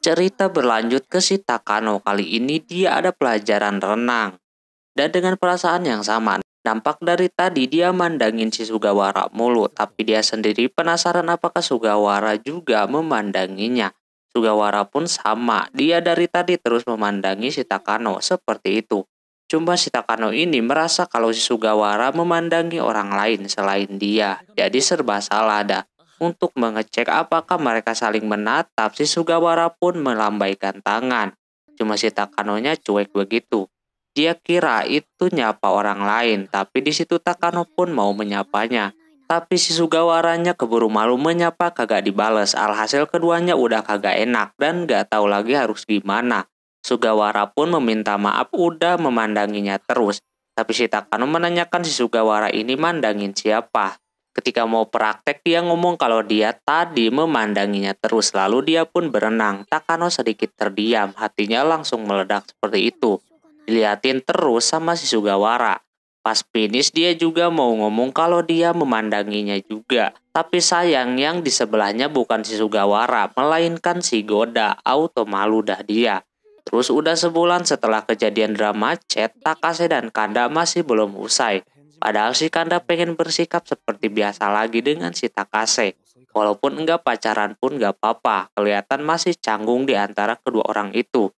Cerita berlanjut ke si Takano. Kali ini dia ada pelajaran renang. Dan dengan perasaan yang sama, nampak dari tadi dia mandangin si Sugawara mulu, tapi dia sendiri penasaran apakah Sugawara juga memandanginya. Sugawara pun sama, dia dari tadi terus memandangi si Takano seperti itu. Cuma si Takano ini merasa kalau si Sugawara memandangi orang lain selain dia, jadi serba salah dah untuk mengecek apakah mereka saling menatap, si Sugawara pun melambaikan tangan. Cuma si Takanonya cuek begitu. Dia kira itu nyapa orang lain, tapi di situ Takano pun mau menyapanya. Tapi si Sugawaranya keburu malu menyapa kagak dibales, alhasil keduanya udah kagak enak dan gak tahu lagi harus gimana. Sugawara pun meminta maaf udah memandanginya terus. Tapi si Takano menanyakan si Sugawara ini mandangin siapa. Ketika mau praktek, dia ngomong kalau dia tadi memandanginya terus, lalu dia pun berenang. Takano sedikit terdiam, hatinya langsung meledak seperti itu. Diliatin terus sama si Sugawara. Pas finish dia juga mau ngomong kalau dia memandanginya juga. Tapi sayang yang di sebelahnya bukan si Sugawara, melainkan si Goda, auto malu dah dia. Terus udah sebulan setelah kejadian drama chat, Takase dan Kanda masih belum usai. Padahal si Kanda pengen bersikap seperti biasa lagi dengan si Takase. Walaupun enggak pacaran pun enggak apa-apa, kelihatan masih canggung di antara kedua orang itu.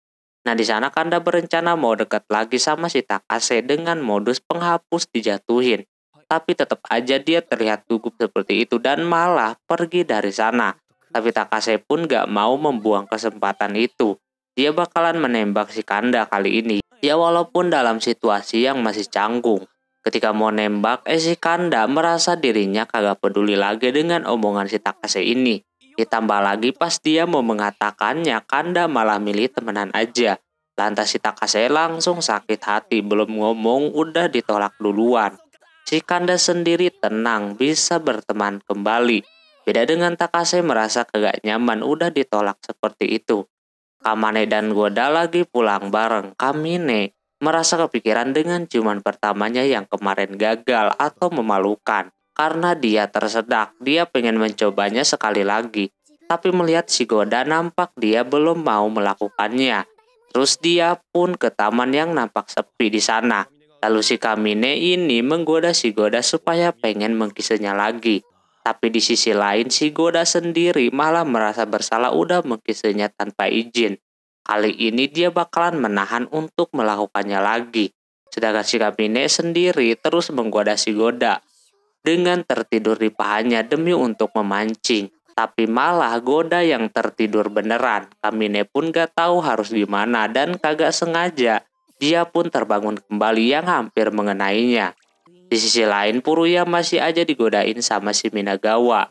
Nah di sana Kanda berencana mau dekat lagi sama si Takase dengan modus penghapus dijatuhin. Tapi tetap aja dia terlihat gugup seperti itu dan malah pergi dari sana. Tapi Takase pun gak mau membuang kesempatan itu. Dia bakalan menembak si Kanda kali ini. Ya walaupun dalam situasi yang masih canggung. Ketika mau nembak, eh Kanda merasa dirinya kagak peduli lagi dengan omongan si Takase ini. Ditambah lagi pas dia mau mengatakannya, Kanda malah milih temenan aja. Lantas si Takase langsung sakit hati, belum ngomong udah ditolak duluan. Si Kanda sendiri tenang, bisa berteman kembali. Beda dengan Takase merasa kagak nyaman, udah ditolak seperti itu. Kamane dan Goda lagi pulang bareng. Kamine merasa kepikiran dengan ciuman pertamanya yang kemarin gagal atau memalukan. Karena dia tersedak, dia pengen mencobanya sekali lagi. Tapi melihat si Goda nampak dia belum mau melakukannya. Terus dia pun ke taman yang nampak sepi di sana. Lalu si Kamine ini menggoda si Goda supaya pengen mengkisahnya lagi. Tapi di sisi lain si Goda sendiri malah merasa bersalah udah mengkisahnya tanpa izin. Kali ini dia bakalan menahan untuk melakukannya lagi. Sedangkan si Kamine sendiri terus menggoda si Goda dengan tertidur di pahanya demi untuk memancing. Tapi malah Goda yang tertidur beneran. Kamine pun gak tahu harus gimana dan kagak sengaja dia pun terbangun kembali yang hampir mengenainya. Di sisi lain Puruya masih aja digodain sama si Minagawa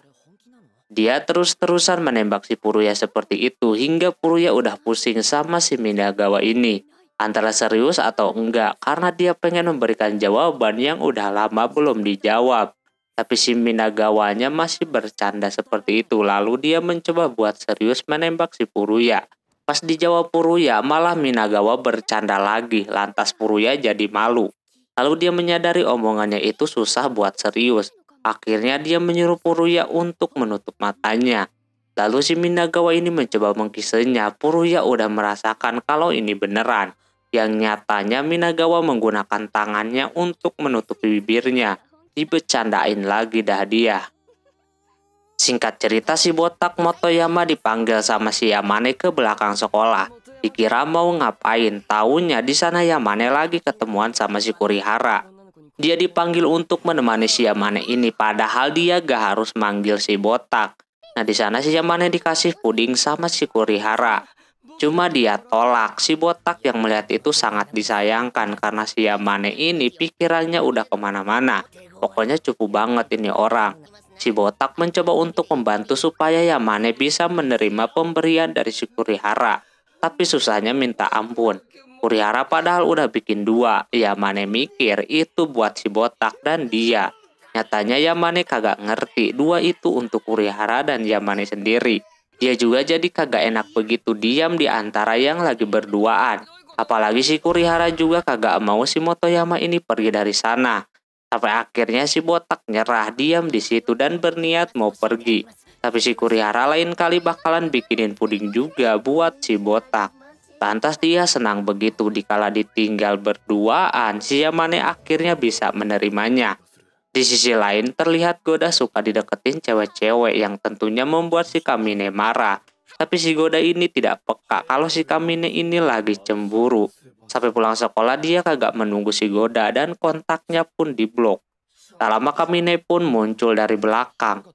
dia terus-terusan menembak si Puruya seperti itu hingga Puruya udah pusing sama si Minagawa ini. Antara serius atau enggak karena dia pengen memberikan jawaban yang udah lama belum dijawab. Tapi si Minagawanya masih bercanda seperti itu lalu dia mencoba buat serius menembak si Puruya. Pas dijawab Puruya malah Minagawa bercanda lagi lantas Puruya jadi malu. Lalu dia menyadari omongannya itu susah buat serius Akhirnya dia menyuruh Puruya untuk menutup matanya. Lalu si Minagawa ini mencoba mengkisahnya. Puruya udah merasakan kalau ini beneran. Yang nyatanya Minagawa menggunakan tangannya untuk menutup bibirnya. Dibecandain lagi dah dia. Singkat cerita si botak Motoyama dipanggil sama si Yamane ke belakang sekolah. Dikira mau ngapain, taunya di sana Yamane lagi ketemuan sama si Kurihara. Dia dipanggil untuk menemani si Yamane ini padahal dia gak harus manggil si botak. Nah di sana si Yamane dikasih puding sama si Kurihara. Cuma dia tolak si botak yang melihat itu sangat disayangkan karena si Yamane ini pikirannya udah kemana-mana. Pokoknya cukup banget ini orang. Si botak mencoba untuk membantu supaya Yamane bisa menerima pemberian dari si Kurihara. Tapi susahnya minta ampun. Kuriara padahal udah bikin dua. ya Mane mikir itu buat si botak dan dia. Nyatanya ya Mane kagak ngerti dua itu untuk Kurihara dan ya Mane sendiri. Dia juga jadi kagak enak begitu diam di antara yang lagi berduaan. Apalagi si Kurihara juga kagak mau si Motoyama ini pergi dari sana. Sampai akhirnya si botak nyerah diam di situ dan berniat mau pergi. Tapi si Kurihara lain kali bakalan bikinin puding juga buat si botak. Lantas dia senang begitu dikala ditinggal berduaan, si Yamane akhirnya bisa menerimanya. Di sisi lain, terlihat Goda suka dideketin cewek-cewek yang tentunya membuat si Kamine marah. Tapi si Goda ini tidak peka kalau si Kamine ini lagi cemburu. Sampai pulang sekolah dia kagak menunggu si Goda dan kontaknya pun diblok. Tak lama Kamine pun muncul dari belakang.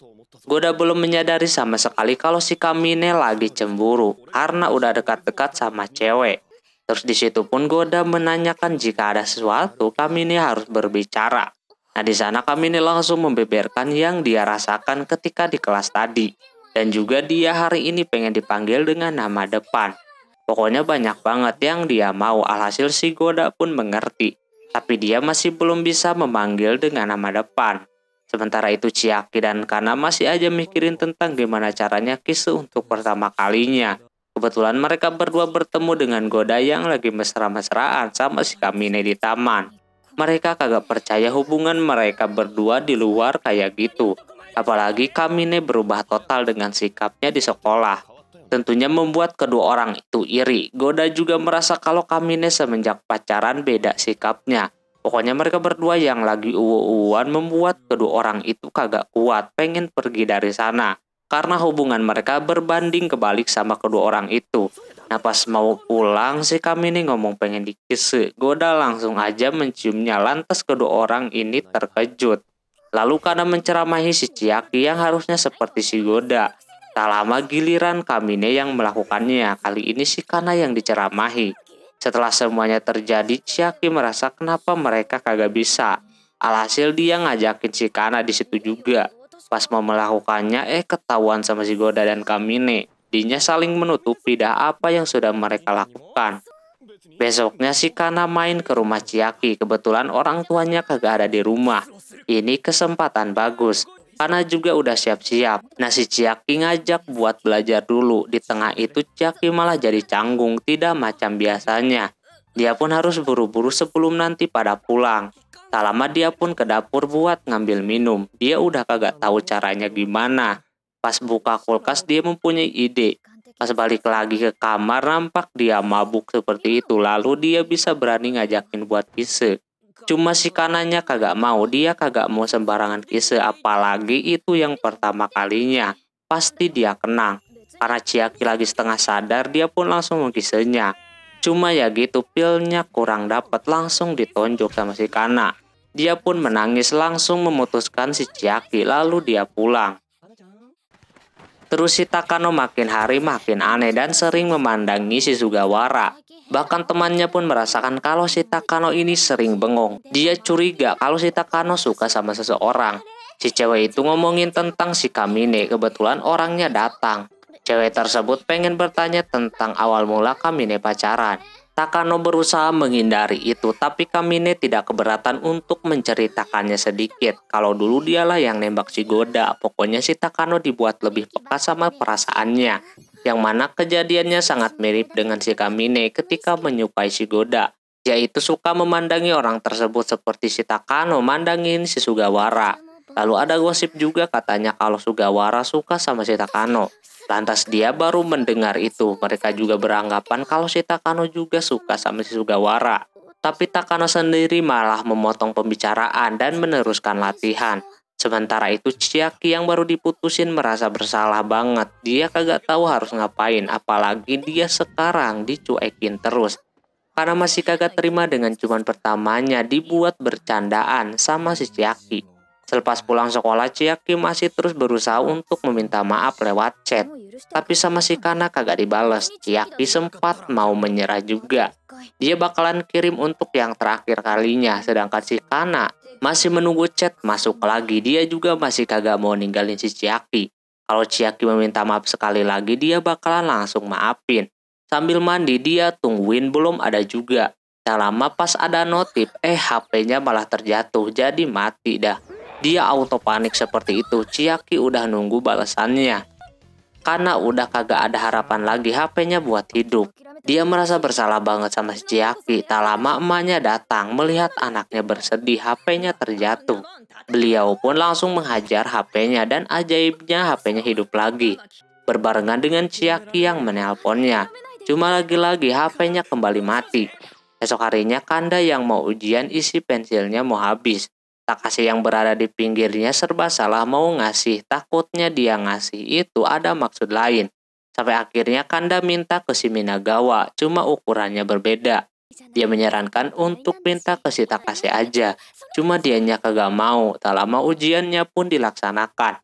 Goda belum menyadari sama sekali kalau si Kamine lagi cemburu karena udah dekat-dekat sama cewek. Terus disitu pun Goda menanyakan jika ada sesuatu Kamine harus berbicara. Nah di sana Kamine langsung membeberkan yang dia rasakan ketika di kelas tadi. Dan juga dia hari ini pengen dipanggil dengan nama depan. Pokoknya banyak banget yang dia mau alhasil si Goda pun mengerti. Tapi dia masih belum bisa memanggil dengan nama depan. Sementara itu Chiaki dan Kana masih aja mikirin tentang gimana caranya Kisu untuk pertama kalinya. Kebetulan mereka berdua bertemu dengan Goda yang lagi mesra-mesraan sama si Kamine di taman. Mereka kagak percaya hubungan mereka berdua di luar kayak gitu. Apalagi Kamine berubah total dengan sikapnya di sekolah. Tentunya membuat kedua orang itu iri. Goda juga merasa kalau Kamine semenjak pacaran beda sikapnya Pokoknya mereka berdua yang lagi uwu uwuan membuat kedua orang itu kagak kuat pengen pergi dari sana. Karena hubungan mereka berbanding kebalik sama kedua orang itu. Nah pas mau pulang si kami ini ngomong pengen dikisi. Goda langsung aja menciumnya lantas kedua orang ini terkejut. Lalu karena menceramahi si Ciaki yang harusnya seperti si Goda. Tak lama giliran Kamine yang melakukannya. Kali ini si Kana yang diceramahi. Setelah semuanya terjadi, Chiaki merasa kenapa mereka kagak bisa. Alhasil dia ngajakin si Kana di situ juga. Pas mau melakukannya, eh ketahuan sama si Goda dan Kamine. Dinya saling menutupi dah apa yang sudah mereka lakukan. Besoknya si Kana main ke rumah Chiaki. Kebetulan orang tuanya kagak ada di rumah. Ini kesempatan bagus. Karena juga udah siap-siap. Nah si Ciaki ngajak buat belajar dulu. Di tengah itu Ciaki malah jadi canggung, tidak macam biasanya. Dia pun harus buru-buru sebelum nanti pada pulang. Tak lama dia pun ke dapur buat ngambil minum. Dia udah kagak tahu caranya gimana. Pas buka kulkas dia mempunyai ide. Pas balik lagi ke kamar nampak dia mabuk seperti itu. Lalu dia bisa berani ngajakin buat ise. Cuma si kanannya kagak mau, dia kagak mau sembarangan kise apalagi itu yang pertama kalinya. Pasti dia kenang. Karena Ciaki lagi setengah sadar, dia pun langsung mengkisenya. Cuma ya gitu, pilnya kurang dapat langsung ditonjok sama si Kana. Dia pun menangis langsung memutuskan si Ciaki, lalu dia pulang. Terus si Takano makin hari makin aneh dan sering memandangi si Sugawara. Bahkan temannya pun merasakan kalau si Takano ini sering bengong. Dia curiga kalau si Takano suka sama seseorang. Si cewek itu ngomongin tentang si Kamine, kebetulan orangnya datang. Cewek tersebut pengen bertanya tentang awal mula Kamine pacaran. Takano berusaha menghindari itu, tapi Kamine tidak keberatan untuk menceritakannya sedikit. Kalau dulu dialah yang nembak si Goda, pokoknya si Takano dibuat lebih peka sama perasaannya yang mana kejadiannya sangat mirip dengan si Kamine ketika menyukai si Goda, yaitu suka memandangi orang tersebut seperti si Takano, memandangin si Sugawara. Lalu ada gosip juga katanya kalau Sugawara suka sama si Takano. Lantas dia baru mendengar itu, mereka juga beranggapan kalau si Takano juga suka sama si Sugawara. Tapi Takano sendiri malah memotong pembicaraan dan meneruskan latihan. Sementara itu Chiaki yang baru diputusin merasa bersalah banget. Dia kagak tahu harus ngapain apalagi dia sekarang dicuekin terus. Karena masih kagak terima dengan cuman pertamanya dibuat bercandaan sama si Chiaki. Selepas pulang sekolah, Chiaki masih terus berusaha untuk meminta maaf lewat chat. Tapi sama si Kana kagak dibalas. Chiaki sempat mau menyerah juga. Dia bakalan kirim untuk yang terakhir kalinya, sedangkan si Kana masih menunggu chat masuk lagi. Dia juga masih kagak mau ninggalin si Chiaki. Kalau Chiaki meminta maaf sekali lagi, dia bakalan langsung maafin. Sambil mandi, dia tungguin belum ada juga. Tak lama pas ada notif, eh HP-nya malah terjatuh, jadi mati dah. Dia auto panik seperti itu, Ciaki udah nunggu balasannya. Karena udah kagak ada harapan lagi HP-nya buat hidup. Dia merasa bersalah banget sama si Ciaki. Tak lama emaknya datang melihat anaknya bersedih HP-nya terjatuh. Beliau pun langsung menghajar HP-nya dan ajaibnya HP-nya hidup lagi. Berbarengan dengan Ciaki yang menelponnya. Cuma lagi-lagi HP-nya kembali mati. Esok harinya Kanda yang mau ujian isi pensilnya mau habis tak kasih yang berada di pinggirnya serba salah mau ngasih, takutnya dia ngasih itu ada maksud lain. Sampai akhirnya Kanda minta ke si Minagawa, cuma ukurannya berbeda. Dia menyarankan untuk minta ke si Takase aja, cuma dianya kagak mau, tak lama ujiannya pun dilaksanakan.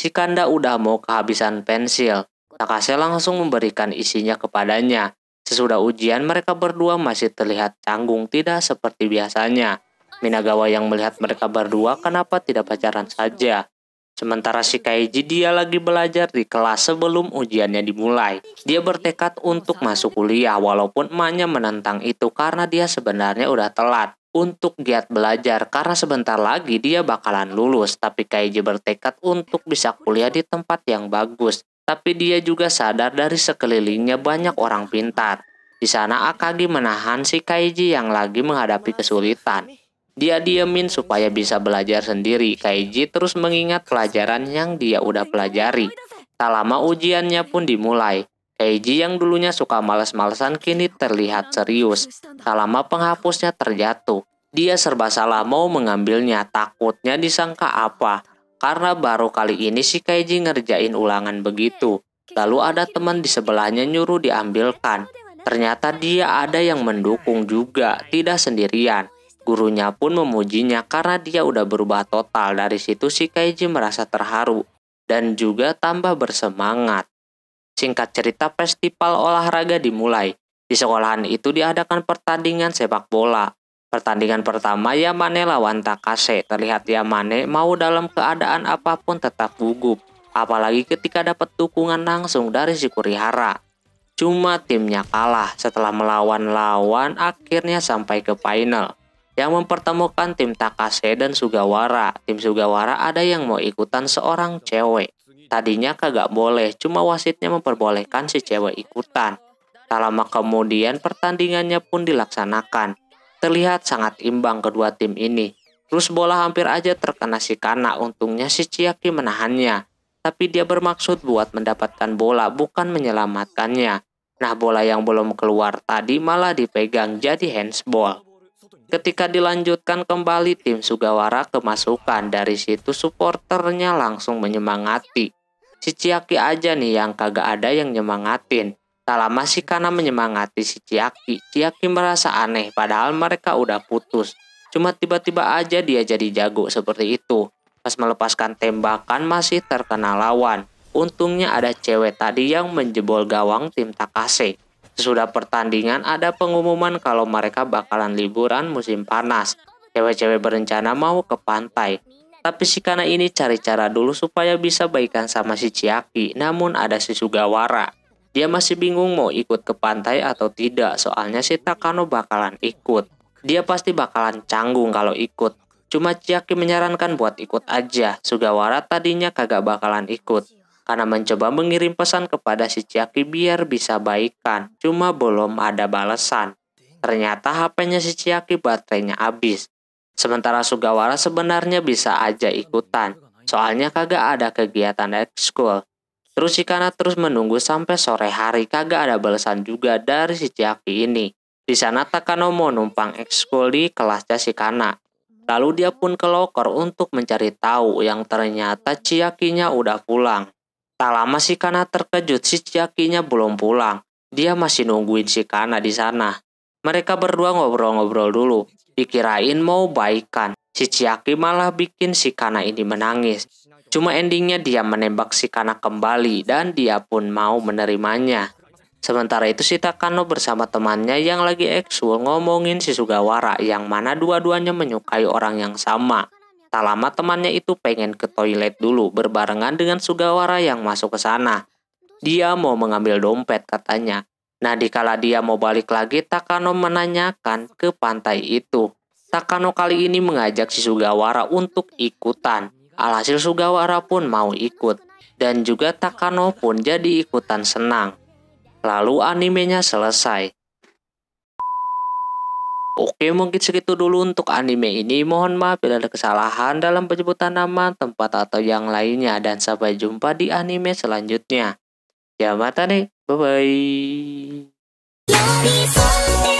Si Kanda udah mau kehabisan pensil, Takase langsung memberikan isinya kepadanya. Sesudah ujian mereka berdua masih terlihat canggung tidak seperti biasanya. Minagawa yang melihat mereka berdua kenapa tidak pacaran saja. Sementara si Kaiji dia lagi belajar di kelas sebelum ujiannya dimulai. Dia bertekad untuk masuk kuliah walaupun emaknya menentang itu karena dia sebenarnya udah telat untuk giat belajar karena sebentar lagi dia bakalan lulus. Tapi Kaiji bertekad untuk bisa kuliah di tempat yang bagus. Tapi dia juga sadar dari sekelilingnya banyak orang pintar. Di sana Akagi menahan si Kaiji yang lagi menghadapi kesulitan. Dia diemin supaya bisa belajar sendiri. Kaiji terus mengingat pelajaran yang dia udah pelajari. Tak lama ujiannya pun dimulai. Keiji yang dulunya suka males-malesan kini terlihat serius. Tak lama penghapusnya terjatuh. Dia serba salah mau mengambilnya, takutnya disangka apa. Karena baru kali ini si Keiji ngerjain ulangan begitu. Lalu ada teman di sebelahnya nyuruh diambilkan. Ternyata dia ada yang mendukung juga, tidak sendirian. Gurunya pun memujinya karena dia udah berubah total. Dari situ si Kaiji merasa terharu dan juga tambah bersemangat. Singkat cerita, festival olahraga dimulai. Di sekolahan itu diadakan pertandingan sepak bola. Pertandingan pertama Yamane lawan Takase. Terlihat Yamane mau dalam keadaan apapun tetap gugup. Apalagi ketika dapat dukungan langsung dari si Kurihara. Cuma timnya kalah setelah melawan lawan akhirnya sampai ke final yang mempertemukan tim Takase dan Sugawara. Tim Sugawara ada yang mau ikutan seorang cewek. Tadinya kagak boleh, cuma wasitnya memperbolehkan si cewek ikutan. Tak lama kemudian pertandingannya pun dilaksanakan. Terlihat sangat imbang kedua tim ini. Terus bola hampir aja terkena si Kana, untungnya si Ciaki menahannya. Tapi dia bermaksud buat mendapatkan bola, bukan menyelamatkannya. Nah bola yang belum keluar tadi malah dipegang jadi handsball. Ketika dilanjutkan kembali, tim Sugawara kemasukan. Dari situ supporternya langsung menyemangati. Si Ciaki aja nih yang kagak ada yang nyemangatin. Tak lama si Kana menyemangati si Ciaki. Ciaki merasa aneh padahal mereka udah putus. Cuma tiba-tiba aja dia jadi jago seperti itu. Pas melepaskan tembakan masih terkena lawan. Untungnya ada cewek tadi yang menjebol gawang tim Takase. Sesudah pertandingan ada pengumuman kalau mereka bakalan liburan musim panas. Cewek-cewek berencana mau ke pantai. Tapi si Kana ini cari cara dulu supaya bisa baikan sama si Chiaki. Namun ada si Sugawara. Dia masih bingung mau ikut ke pantai atau tidak soalnya si Takano bakalan ikut. Dia pasti bakalan canggung kalau ikut. Cuma Chiaki menyarankan buat ikut aja. Sugawara tadinya kagak bakalan ikut karena mencoba mengirim pesan kepada si Chiaki biar bisa baikan, cuma belum ada balasan. Ternyata HP-nya si Chiaki baterainya habis. Sementara Sugawara sebenarnya bisa aja ikutan, soalnya kagak ada kegiatan ekskul. Terus si Kana terus menunggu sampai sore hari kagak ada balasan juga dari si Chiaki ini. Di sana Takanomo numpang ekskul di kelasnya si Kana. Lalu dia pun ke loker untuk mencari tahu yang ternyata Chiakinya udah pulang. Tak lama si Kana terkejut si Jakinya belum pulang. Dia masih nungguin si Kana di sana. Mereka berdua ngobrol-ngobrol dulu. Dikirain mau baikan. Si Chiaki malah bikin si Kana ini menangis. Cuma endingnya dia menembak si Kana kembali dan dia pun mau menerimanya. Sementara itu si Takano bersama temannya yang lagi eksul ngomongin si Sugawara yang mana dua-duanya menyukai orang yang sama. Tak lama temannya itu pengen ke toilet dulu berbarengan dengan Sugawara yang masuk ke sana. Dia mau mengambil dompet katanya. Nah dikala dia mau balik lagi Takano menanyakan ke pantai itu. Takano kali ini mengajak si Sugawara untuk ikutan. Alhasil Sugawara pun mau ikut. Dan juga Takano pun jadi ikutan senang. Lalu animenya selesai. Oke, mungkin segitu dulu untuk anime ini. Mohon maaf bila ada kesalahan dalam penyebutan nama, tempat, atau yang lainnya. Dan sampai jumpa di anime selanjutnya. Ya, mata nih. Bye-bye.